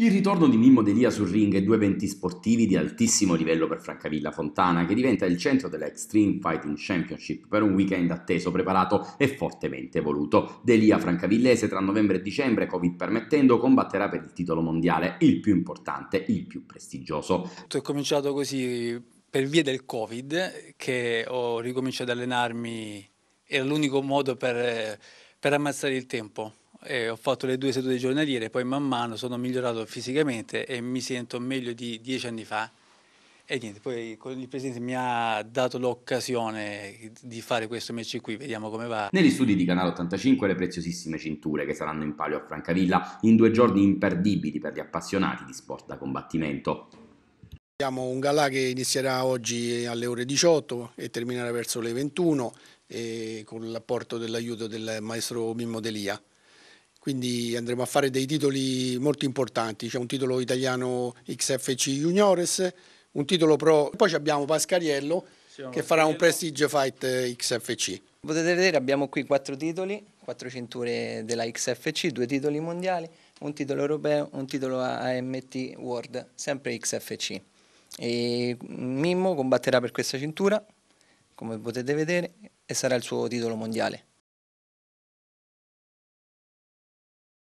Il ritorno di Mimmo Delia sul ring e due eventi sportivi di altissimo livello per Francavilla Fontana, che diventa il centro della Extreme Fighting Championship per un weekend atteso, preparato e fortemente voluto. Delia Francavillese tra novembre e dicembre, Covid permettendo, combatterà per il titolo mondiale, il più importante, il più prestigioso. Tutto è cominciato così per via del Covid, che ho ricominciato ad allenarmi, era l'unico modo per, per ammazzare il tempo ho fatto le due sedute giornaliere, poi man mano sono migliorato fisicamente e mi sento meglio di dieci anni fa. E niente, poi il presidente mi ha dato l'occasione di fare questo match qui, vediamo come va. Negli studi di Canale 85 le preziosissime cinture che saranno in palio a Francavilla in due giorni imperdibili per gli appassionati di sport da combattimento. Abbiamo un galà che inizierà oggi alle ore 18 e terminerà verso le 21 con l'apporto dell'aiuto del maestro Mimmo Delia quindi andremo a fare dei titoli molto importanti, c'è un titolo italiano XFC Juniores, un titolo pro, poi abbiamo Pascariello sì, che farà un Prestige Fight XFC. Potete vedere abbiamo qui quattro titoli, quattro cinture della XFC, due titoli mondiali, un titolo europeo, un titolo AMT World, sempre XFC. E Mimmo combatterà per questa cintura, come potete vedere, e sarà il suo titolo mondiale.